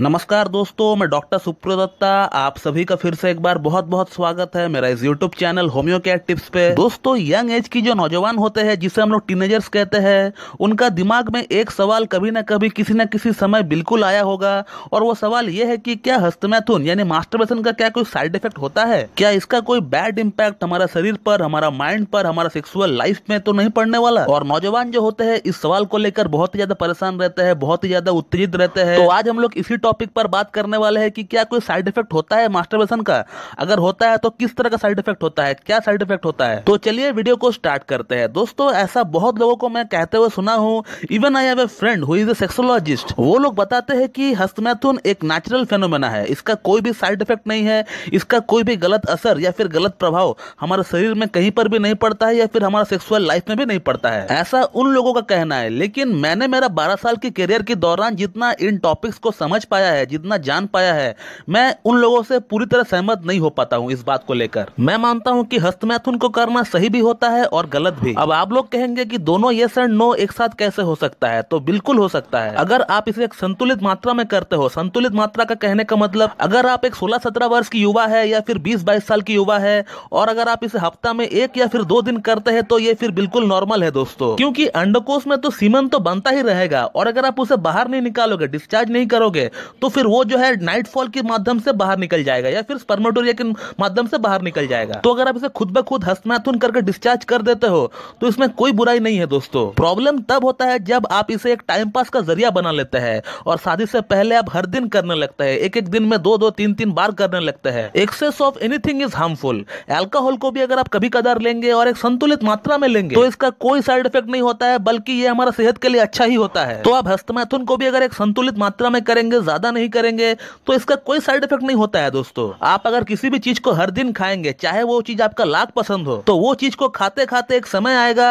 नमस्कार दोस्तों मैं डॉक्टर सुप्रियो दत्ता आप सभी का फिर से एक बार बहुत बहुत स्वागत है मेरा इस YouTube channel homeo cat tips पे दोस्तों यंग एज की जो नौजवान होते हैं जिसे हम लोग टीनेजर्स कहते हैं उनका दिमाग में एक सवाल कभी ना कभी किसी न किसी समय बिल्कुल आया होगा और वो सवाल ये है की क्या हस्तमैथुन यानी मास्टरबेशन का क्या कोई साइड इफेक्ट होता है क्या इसका कोई बैड इम्पैक्ट हमारा शरीर पर हमारा माइंड पर हमारा सेक्सुअल लाइफ में तो नहीं पड़ने वाला और नौजवान जो होते हैं इस सवाल को लेकर बहुत ही ज्यादा परेशान रहते हैं बहुत ही ज्यादा उत्तेजित रहते हैं तो आज हम लोग इसी टॉपिक पर बात करने वाले हैं कि क्या कोई साइड इफेक्ट होता है मास्टरबेशन का अगर होता है तो किस तरह का साइड इफेक्ट होता है क्या साइड इफेक्ट होता है तो चलिए वीडियो को स्टार्ट करते हैं दोस्तों ऐसा बहुत लोगों को मैं कहते हुए सुना हूँ even I have a friend who is a sexologist वो लोग बताते हैं कि हस्तमैथुन एक नेचुरल फेनोमेना है इसका कोई भी साइड इफेक्ट नहीं है इसका कोई भी गलत असर या फिर गलत प्रभाव हमारे शरीर में कहीं पर भी नहीं पड़ता है या फिर हमारा सेक्सुअल लाइफ में भी नहीं पड़ता है ऐसा उन लोगों का कहना है लेकिन मैंने मेरा 12 साल के करियर के दौरान जितना इन टॉपिक्स को समझ पाया पाया है जितना जान पाया है मैं उन लोगों से पूरी तरह सहमत नहीं हो पाता हूँ इस बात को लेकर मैं मानता हूँ हस्त मैथुन को करना सही भी होता है और गलत भी अब आप लोग कहेंगे की दोनों ये एंड नो एक साथ कैसे हो सकता है तो बिल्कुल हो सकता है अगर आप इसे एक संतुलित मात्रा में करते हो संतुलित मात्रा का कहने का मतलब अगर आप एक सोलह सत्रह वर्ष की युवा है या फिर बीस बाईस साल की युवा है और अगर आप इसे हफ्ता में एक या फिर दो दिन करते हैं तो ये फिर बिल्कुल नॉर्मल है दोस्तों क्योंकि अंडकोश में तो सीमन तो बनता ही रहेगा और अगर आप उसे बाहर नहीं निकालोगे डिस्चार्ज नहीं करोगे तो फिर वो जो है नाइटफॉल के माध्यम से बाहर निकल जाएगा या फिर स्पर्मेटोरिया के माध्यम से बाहर निकल जाएगा तो अगर आप इसे खुद ब खुद हस्तमैथुन करके डिस्चार्ज कर देते हो तो इसमें कोई बुराई नहीं है दोस्तों प्रॉब्लम तब होता है जब आप इसे एक टाइम पास का जरिया बना लेते हैं और शादी से पहले आप हर दिन करने लगते हैं एक एक दिन में दो दो तीन तीन बार करने लगते हैं excess of anything is harmful alcohol को भी अगर आप कभी कदर लेंगे और एक संतुलित मात्रा में लेंगे तो इसका कोई साइड इफेक्ट नहीं होता है बल्कि ये हमारा सेहत के लिए अच्छा ही होता है तो आप हस्तमैथुन को भी अगर एक संतुलित मात्रा में करेंगे ज़्यादा नहीं करेंगे तो इसका कोई साइड इफेक्ट नहीं होता है दोस्तों आप अगर किसी भी चीज़ को हर दिन खाएंगे चाहे वो चीज़ आपका लाख पसंद हो तो वो चीज़ को खाते खाते एक समय आएगा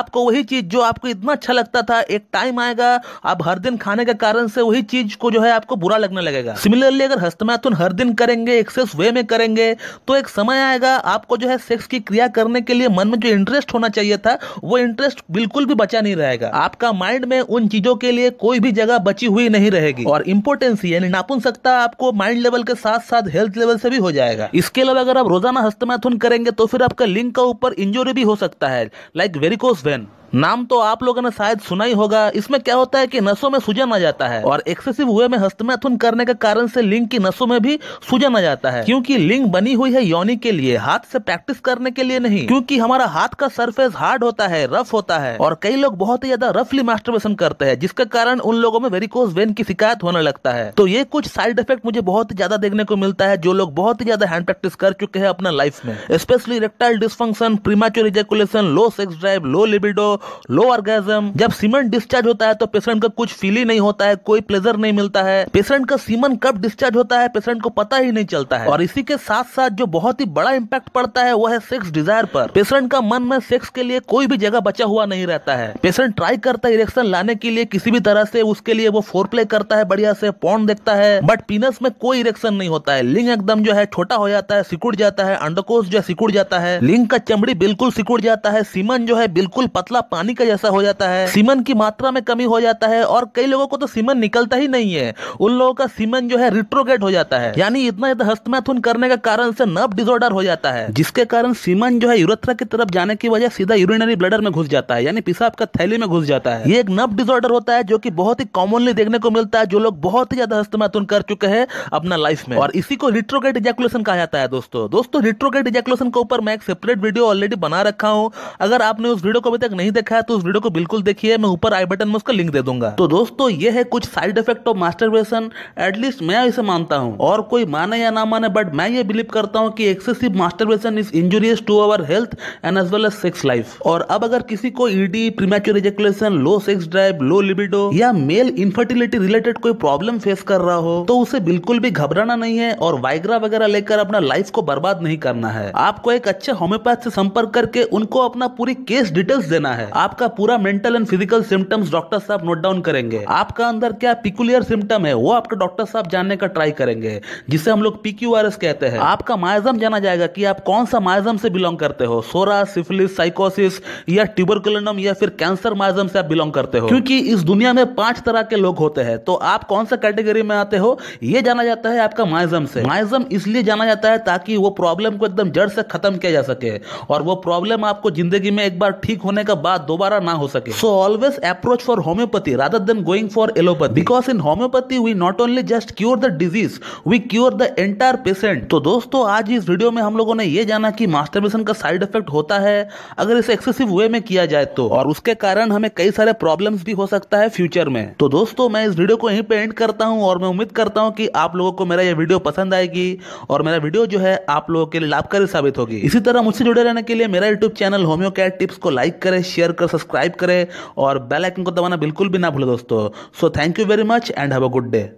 आपको वही चीज़ जो आपको इतना अच्छा लगता था एक टाइम आएगा आप हर दिन खाने के कारण से वही चीज़ को जो है आपको बुरा लगने लगेगा सिमिलरली अगर हस्तमैथुन हर दिन करेंगे एक्सेस वे में करेंगे तो एक समय आएगा आपको जो है सेक्स की क्रिया करने के लिए मन में जो इंटरेस्ट होना चाहिए था वो इंटरेस्ट बिल्कुल भी बचा नहीं रहेगा आपका माइंड में उन चीजों के लिए कोई भी जगह बची हुई नहीं रहेगी और इंपोर्टेंस इफिशियंसी यानी नापुंसकता आपको माइंड लेवल के साथ साथ हेल्थ लेवल से भी हो जाएगा इसके अलावा अगर आप रोजाना हस्तमैथुन करेंगे तो फिर आपका लिंग का ऊपर इंजोरी भी हो सकता है लाइक वेरिकोस वेन नाम तो आप लोगों ने शायद सुना ही होगा इसमें क्या होता है कि नसों में सूजन आ जाता है और एक्सेसिव हुए में हस्तमैथुन करने के कारण से लिंग की नसों में भी सूजन आ जाता है क्योंकि लिंग बनी हुई है योनि के लिए हाथ से प्रैक्टिस करने के लिए नहीं क्योंकि हमारा हाथ का सरफेस हार्ड होता है रफ होता है और कई लोग बहुत ही ज्यादा रफली मास्टरबेशन करते हैं जिसके कारण उन लोगों में वेरिकोस वेन की शिकायत होने लगता है तो ये कुछ साइड इफेक्ट मुझे बहुत ही ज्यादा देखने को मिलता है जो लोग बहुत ही ज्यादा हैंड प्रैक्टिस कर चुके हैं अपना लाइफ में specially erectile dysfunction premature ejaculation low sex drive low libido low orgasm जब सीमन डिस्चार्ज होता है तो पेशेंट का कुछ फील ही नहीं होता है कोई प्लेजर नहीं मिलता है पेशेंट का सीमन कब डिस्चार्ज होता है पेशेंट को पता ही नहीं चलता है और इसी के साथ साथ जो बहुत ही बड़ा इम्पैक्ट पड़ता है वो है सेक्स डिजायर पर पेशेंट का मन में सेक्स के लिए कोई भी जगह बचा हुआ नहीं रहता है पेशेंट ट्राई करता है इलेक्शन लाने के लिए किसी भी तरह से उसके लिए वो फोर प्ले करता है बढ़िया से पॉन्ड देखता है बट पीनस में कोई इरेक्शन नहीं होता है लिंग एकदम जो है छोटा हो जाता है सिकुड़ जाता है अंडकोश जो है सिकुड़ जाता है लिंग का चमड़ी बिल्कुल सिकुड़ जाता है सीमन जो है बिल्कुल पतला पानी का जैसा हो जाता है सीमन की मात्रा में कमी हो जाता है और कई लोगों को तो सीमन निकलता ही नहीं है उन लोगों का सीमन जो है रिट्रोगेट हो जाता है यानी इतना ज्यादा हस्तमैथुन करने के कारण से नर्व डिसऑर्डर हो जाता है जिसके कारण सीमन जो है यूरेथ्रा की तरफ जाने की वजह सीधा यूरिनरी ब्लडर में घुस जाता है यानी पेशाब का थैली में घुस जाता है ये एक नर्व डिसऑर्डर होता है जो की बहुत ही कॉमनली देखने को मिलता है जो लोग बहुत ही ज्यादा हस्तमैथुन कर चुके हैं अपना लाइफ में और इसी को रिट्रोगेट इजैकुलेशन कहा जाता है दोस्तों दोस्तों रिट्रोगेट इजैकुलेशन के ऊपर मैं एक सेपरेट वीडियो ऑलरेडी बना रखा हूँ अगर आपने उस वीडियो को अभी तक नहीं देखा है तो उस वीडियो को बिल्कुल देखिए मैं ऊपर आई बटन में उसका लिंक दे दूंगा तो दोस्तों ये है कुछ side effect of masturbation at least मैं इसे मानता हूँ और कोई माने या ना माने बट मैं ये बिलीव करता हूँ कि excessive masturbation is injurious to our health and as well as sex life और अब अगर किसी को ED premature ejaculation low sex drive low libido या मेल इनफर्टिलिटी रिलेटेड कोई प्रॉब्लम फेस कर रहा हो तो उसे बिल्कुल भी घबराना नहीं है और वाइग्रा वगैरह लेकर अपना लाइफ को बर्बाद नहीं करना है आपको एक अच्छे होम्योपैथ से संपर्क करके उनको अपना पूरी केस डिटेल्स देना है आपका पूरा mental and physical symptoms doctor साहब नोट डाउन करेंगे आपका अंदर क्या पिकुलियर सिम्टम है वो आपके डॉक्टर साहब जानने का ट्राई करेंगे जिसे हम लोग पीक्यूआरएस कहते हैं आपका मायजम जाना जाएगा की आप कौन सा मायजम से बिलोंग करते हो सोरा सिफिलिस साइकोसिस या ट्यूबरकुलनम या फिर कैंसर मायजम से आप बिलोंग करते हो क्योंकि इस दुनिया में पांच तरह के लोग होते हैं तो आप कौन सा कैटेगरी में आते हो ये जाना जाता है आपका मायजम से मायजम इसलिए जाना जाता है ताकि वो प्रॉब्लम को एकदम जड़ से खत्म किया जा सके और वो प्रॉब्लम आपको जिंदगी में एक बार ठीक होने का बाद बात दोबारा ना हो सके so always approach for homoeopathy rather than going for allopathy because in homoeopathy we not only just cure the disease we cure the entire patient तो दोस्तों आज इस वीडियो में हम लोगों ने ये जाना कि मास्टरबेशन का साइड इफेक्ट होता है अगर इसे एक्सेसिव वे में किया जाए तो और उसके कारण हमें कई सारे प्रॉब्लम भी हो सकता है फ्यूचर में तो दोस्तों मैं इस वीडियो को यहीं पे एंड करता हूँ और मैं उम्मीद करता हूँ कि आप लोगों को मेरा यह वीडियो पसंद आएगी और मेरा वीडियो जो है आप लोगों के लिए लाभकारी साबित होगी इसी तरह मुझसे जुड़े रहने के लिए मेरा यूट्यूब चैनल होम्यो टिप्स को लाइक करें शेयर शेयर कर सब्सक्राइब करें और बेल आइकन को दबाना बिल्कुल भी ना भूलें दोस्तों so thank you very much and have a good day